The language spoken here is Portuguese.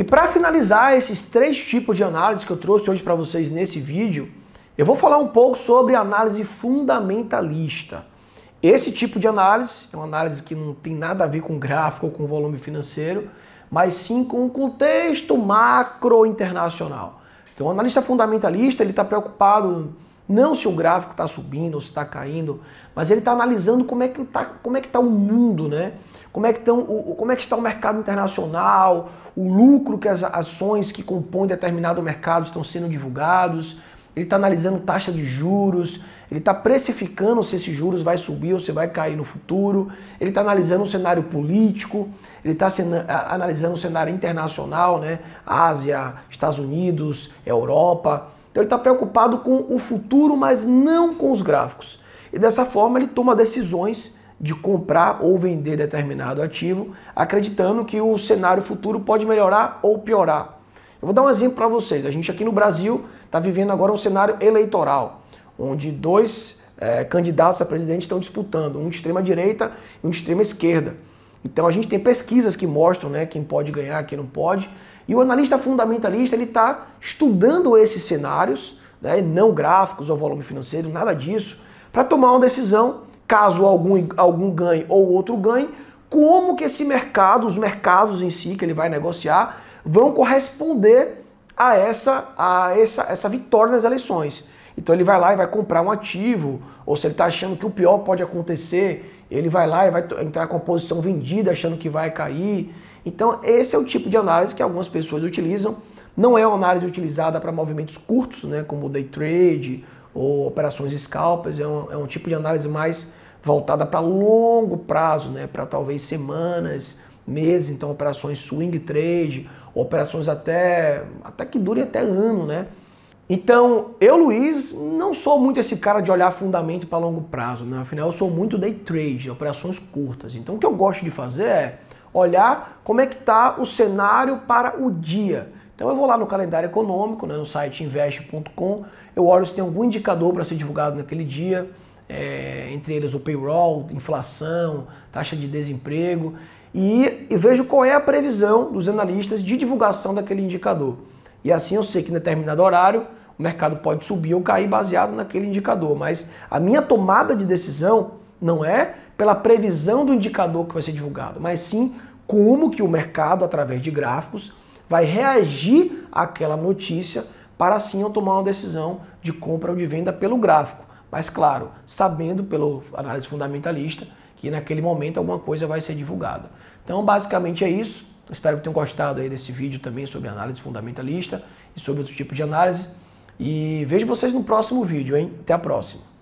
E para finalizar esses três tipos de análise que eu trouxe hoje para vocês nesse vídeo, eu vou falar um pouco sobre análise fundamentalista. Esse tipo de análise é uma análise que não tem nada a ver com gráfico ou com volume financeiro, mas sim com o contexto macro internacional. Então, o analista fundamentalista ele está preocupado não se o gráfico está subindo ou se está caindo, mas ele está analisando como é que está como é que tá o mundo, né? Como é, que tão, o, como é que está o mercado internacional, o lucro que as ações que compõem determinado mercado estão sendo divulgados, ele está analisando taxa de juros, ele está precificando se esses juros vai subir ou se vai cair no futuro, ele está analisando o cenário político, ele está analisando o cenário internacional, né? Ásia, Estados Unidos, Europa então ele está preocupado com o futuro, mas não com os gráficos. E dessa forma ele toma decisões de comprar ou vender determinado ativo, acreditando que o cenário futuro pode melhorar ou piorar. Eu vou dar um exemplo para vocês. A gente aqui no Brasil está vivendo agora um cenário eleitoral, onde dois é, candidatos a presidente estão disputando, um de extrema direita e um de extrema esquerda. Então a gente tem pesquisas que mostram né, quem pode ganhar, quem não pode. E o analista fundamentalista ele está estudando esses cenários, né, não gráficos ou volume financeiro, nada disso, para tomar uma decisão, caso algum, algum ganhe ou outro ganhe, como que esse mercado, os mercados em si que ele vai negociar, vão corresponder a essa, a essa, essa vitória nas eleições. Então ele vai lá e vai comprar um ativo, ou se ele está achando que o pior pode acontecer ele vai lá e vai entrar com a posição vendida, achando que vai cair. Então, esse é o tipo de análise que algumas pessoas utilizam. Não é uma análise utilizada para movimentos curtos, né, como day trade ou operações scalpers. É um, é um tipo de análise mais voltada para longo prazo, né, para talvez semanas, meses. Então, operações swing trade, operações até, até que durem até ano, né? Então, eu, Luiz, não sou muito esse cara de olhar fundamento para longo prazo, né? Afinal, eu sou muito day trade, operações curtas. Então, o que eu gosto de fazer é olhar como é que está o cenário para o dia. Então, eu vou lá no calendário econômico, né, no site invest.com, eu olho se tem algum indicador para ser divulgado naquele dia, é, entre eles o payroll, inflação, taxa de desemprego, e, e vejo qual é a previsão dos analistas de divulgação daquele indicador. E assim eu sei que em determinado horário o mercado pode subir ou cair baseado naquele indicador, mas a minha tomada de decisão não é pela previsão do indicador que vai ser divulgado, mas sim como que o mercado, através de gráficos, vai reagir àquela notícia para assim eu tomar uma decisão de compra ou de venda pelo gráfico. Mas claro, sabendo pela análise fundamentalista que naquele momento alguma coisa vai ser divulgada. Então basicamente é isso. Espero que tenham gostado aí desse vídeo também sobre análise fundamentalista e sobre outros tipos de análise. E vejo vocês no próximo vídeo, hein? Até a próxima.